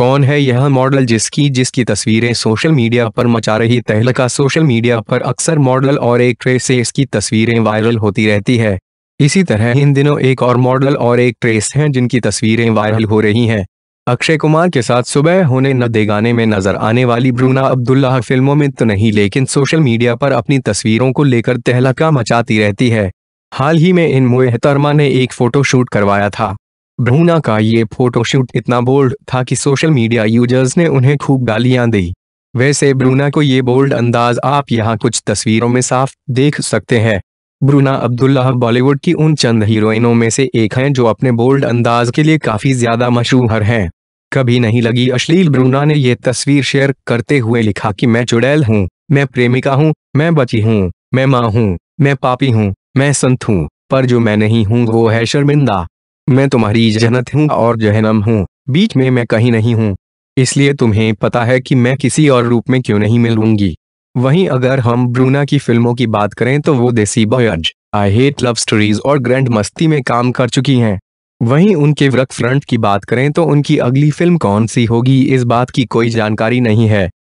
कौन है यह मॉडल जिसकी जिसकी तस्वीरें सोशल मीडिया पर मचा रही तहलका सोशल मीडिया पर अक्सर मॉडल और एक्ट्रेस से इसकी तस्वीरें वायरल होती रहती है इसी तरह इन दिनों एक और मॉडल और एक्ट्रेस हैं जिनकी तस्वीरें वायरल हो रही हैं अक्षय कुमार के साथ सुबह होने न दे गाने में नजर आने वाली ब्रूना अब्दुल्ला फिल्मों में तो नहीं लेकिन सोशल मीडिया पर अपनी तस्वीरों को लेकर तहलका मचाती रहती है हाल ही में इन मोहतरमा ने एक फोटो शूट करवाया था ब्रूना का ये फोटोशूट इतना बोल्ड था कि सोशल मीडिया यूजर्स ने उन्हें खूब गालियां दी वैसे ब्रूना को ये बोल्ड अंदाज आप यहाँ कुछ तस्वीरों में साफ देख सकते हैं ब्रूना अब्दुल्ला बॉलीवुड की उन चंद हीरोइनों में से एक हैं जो अपने बोल्ड अंदाज के लिए काफी ज्यादा मशहूर हैं कभी नहीं लगी अश्लील ब्रूना ने ये तस्वीर शेयर करते हुए लिखा कि मैं चुड़ैल हूँ मैं प्रेमिका हूँ मैं बची हूँ मैं माँ हूँ मैं पापी हूँ मैं संत हूँ पर जो मैं नहीं हूँ वो है शर्मिंदा मैं तुम्हारी जन्नत हूँ और जहनम हूँ बीच में मैं कहीं नहीं हूँ इसलिए तुम्हें पता है कि मैं किसी और रूप में क्यों नहीं मिलूंगी वहीं अगर हम ब्रूना की फिल्मों की बात करें तो वो Desi boys I hate love stories और ग्रैंड मस्ती में काम कर चुकी हैं वहीं उनके वर्क फ्रंट की बात करें तो उनकी अगली फिल्म कौन सी होगी इस बात की कोई जानकारी नहीं है